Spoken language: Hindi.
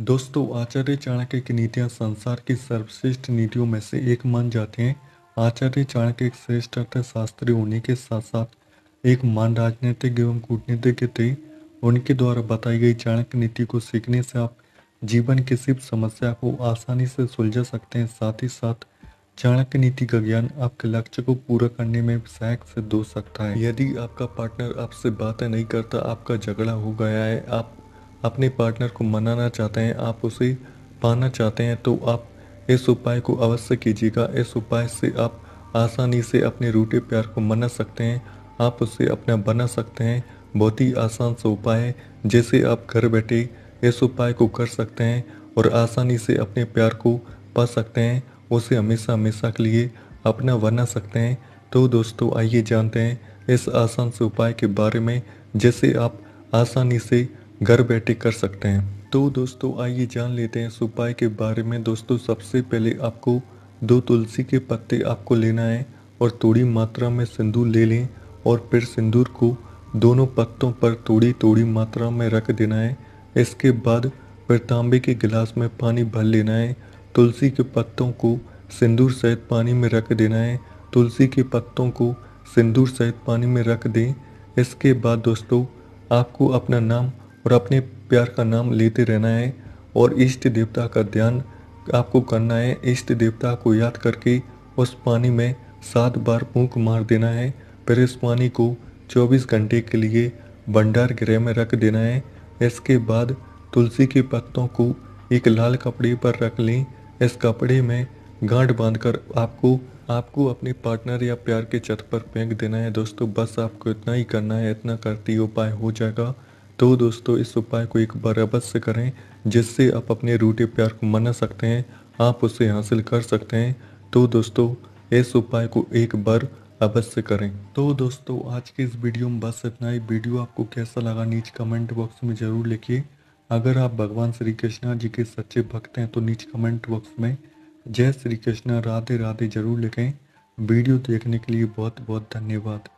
दोस्तों आचार्य चाणक्य की नीतियाँ संसार की सर्वश्रेष्ठ नीतियों में से एक मान जाते हैं आचार्य चाणक्य एक श्रेष्ठ अर्थशास्त्री होने के साथ साथ एक मान राजनीतिक एवं कूटनीतिज्ञ थे उनके द्वारा बताई गई चाणक्य नीति को सीखने से आप जीवन की सिर्फ समस्या को आसानी से सुलझा सकते हैं साथ ही साथ चाणक्य नीति का ज्ञान आपके लक्ष्य को पूरा करने में सहायक सिद्ध हो सकता है यदि आपका पार्टनर आपसे बातें नहीं करता आपका झगड़ा हो गया है आप अपने पार्टनर को मनाना चाहते हैं आप उसे पाना चाहते हैं तो आप इस उपाय को अवश्य कीजिएगा इस उपाय से आप आसानी से अपने रूटे प्यार को मना सकते हैं आप उसे अपना बना सकते हैं बहुत ही आसान सा उपाय है जैसे आप घर बैठे इस उपाय को कर सकते हैं और आसानी से अपने प्यार को पा सकते हैं उसे हमेशा हमेशा के लिए अपना बना सकते हैं तो दोस्तों आइए जानते हैं इस आसान से उपाय के बारे में जैसे आप आसानी से घर बैठे कर सकते हैं तो दोस्तों आइए जान लेते हैं सुपाय के बारे में दोस्तों सबसे पहले आपको दो तुलसी के पत्ते आपको लेना है और थोड़ी मात्रा में सिंदूर ले लें और फिर सिंदूर को दोनों पत्तों पर थोड़ी थोड़ी मात्रा में रख देना है इसके बाद फिर तांबे के गिलास में पानी भर लेना है तुलसी के पत्तों को सिंदूर सहित पानी में रख देना है तुलसी के पत्तों को सिंदूर सहित पानी में रख दें इसके बाद दोस्तों आपको अपना नाम और अपने प्यार का नाम लेते रहना है और इष्ट देवता का ध्यान आपको करना है इष्ट देवता को याद करके उस पानी में सात बार फूंक मार देना है फिर इस पानी को 24 घंटे के लिए भंडार गृह में रख देना है इसके बाद तुलसी के पत्तों को एक लाल कपड़े पर रख लें इस कपड़े में गांठ बांधकर आपको आपको अपने पार्टनर या प्यार के छत पर फेंक देना है दोस्तों बस आपको इतना ही करना है इतना करती उपाय हो जाएगा तो दोस्तों इस उपाय को एक बार अवश्य करें जिससे आप अपने रूठे प्यार को मना सकते हैं आप उसे हासिल कर सकते हैं तो दोस्तों इस उपाय को एक बार अवश्य करें तो दोस्तों आज के इस वीडियो में बस इतना ही वीडियो आपको कैसा लगा नीचे कमेंट बॉक्स में ज़रूर लिखिए अगर आप भगवान श्री कृष्णा जी के सच्चे भक्त हैं तो नीचे कमेंट बॉक्स में जय श्री कृष्णा राधे राधे जरूर लिखें वीडियो देखने के लिए बहुत बहुत धन्यवाद